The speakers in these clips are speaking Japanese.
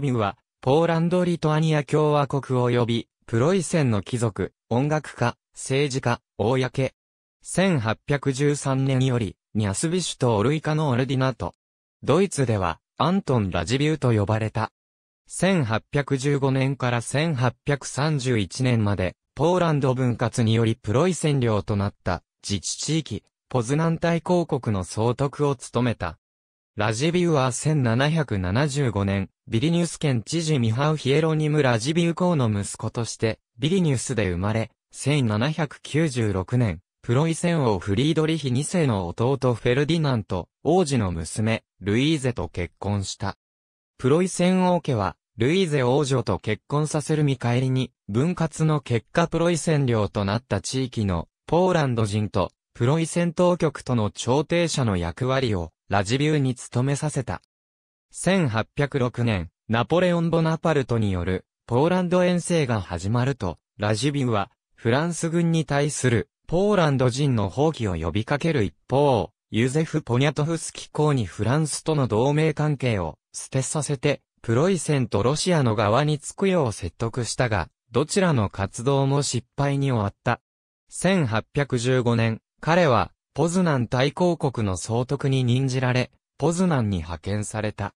ミュは、ポーランド・リトアニア共和国及び、プロイセンの貴族、音楽家、政治家、公。1813年より、ニャスビシュとオルイカのオルディナト。ドイツでは、アントン・ラジビューと呼ばれた。1815年から1831年まで、ポーランド分割によりプロイセン領となった自治地域、ポズナン大公国の総督を務めた。ラジビューは1775年、ビリニュス県知事ミハウ・ヒエロニム・ラジビウ公の息子として、ビリニュスで生まれ、1796年、プロイセン王フリードリヒ2世の弟フェルディナント、王子の娘、ルイーゼと結婚した。プロイセン王家は、ルイーゼ王女と結婚させる見返りに、分割の結果プロイセン領となった地域の、ポーランド人と、プロイセン当局との調停者の役割を、ラジビューに務めさせた。1806年、ナポレオン・ボナパルトによるポーランド遠征が始まると、ラジビウはフランス軍に対するポーランド人の放棄を呼びかける一方、ユゼフ・ポニャトフスキ公にフランスとの同盟関係を捨てさせて、プロイセンとロシアの側につくよう説得したが、どちらの活動も失敗に終わった。1815年、彼は、ポズナン大公国の総督に任じられ、ポズナンに派遣された。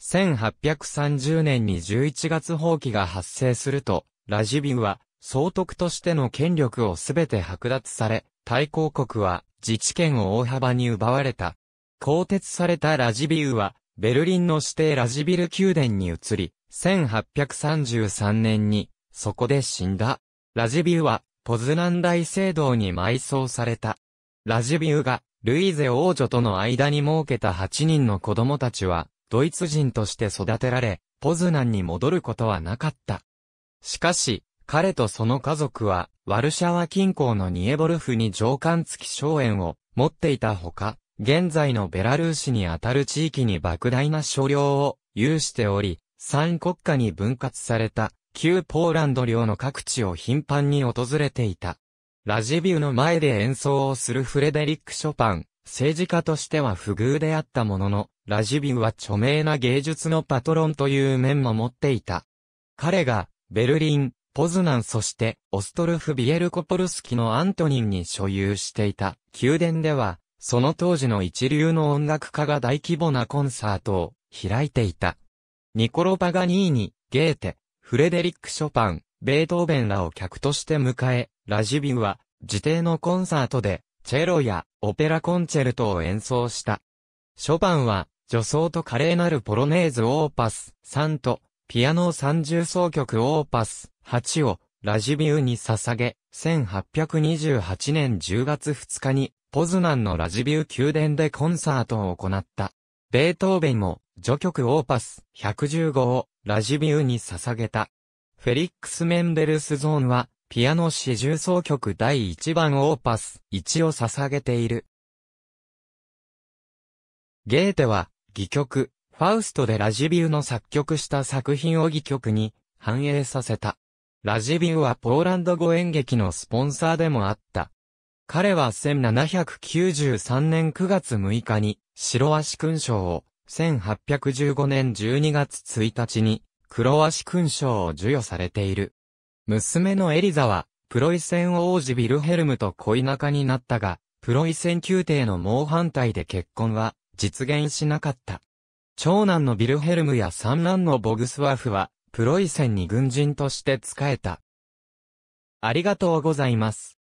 1830年に11月放棄が発生すると、ラジビウは総督としての権力をすべて剥奪され、対抗国は自治権を大幅に奪われた。更迭されたラジビウは、ベルリンの指定ラジビル宮殿に移り、1833年に、そこで死んだ。ラジビウは、ポズナン大聖堂に埋葬された。ラジビウが、ルイーゼ王女との間に設けた8人の子供たちは、ドイツ人として育てられ、ポズナンに戻ることはなかった。しかし、彼とその家族は、ワルシャワ近郊のニエボルフに上官付き荘園を持っていたほか、現在のベラルーシにあたる地域に莫大な所領を有しており、三国家に分割された旧ポーランド領の各地を頻繁に訪れていた。ラジビューの前で演奏をするフレデリック・ショパン、政治家としては不遇であったものの、ラジビンは著名な芸術のパトロンという面も持っていた。彼が、ベルリン、ポズナンそして、オストルフ・ビエルコポルスキのアントニンに所有していた宮殿では、その当時の一流の音楽家が大規模なコンサートを開いていた。ニコロ・パガニーニ、ゲーテ、フレデリック・ショパン、ベートーベンらを客として迎え、ラジビンは、自邸のコンサートで、チェロやオペラコンチェルトを演奏した。ショパンは、女装と華麗なるポロネーズオーパス3と、ピアノ三重奏曲オーパス8をラジビューに捧げ、1828年10月2日に、ポズナンのラジビュー宮殿でコンサートを行った。ベートーベンも、序曲オーパス115をラジビューに捧げた。フェリックス・メンデルスゾーンは、ピアノ四重奏曲第1番オーパス1を捧げている。ゲーテは、戯曲、ファウストでラジビューの作曲した作品を戯曲に反映させた。ラジビューはポーランド語演劇のスポンサーでもあった。彼は1793年9月6日に白足勲章を、1815年12月1日に黒足勲章を授与されている。娘のエリザは、プロイセン王子ビルヘルムと恋仲になったが、プロイセン宮廷の猛反対で結婚は実現しなかった。長男のビルヘルムや三男のボグスワーフは、プロイセンに軍人として仕えた。ありがとうございます。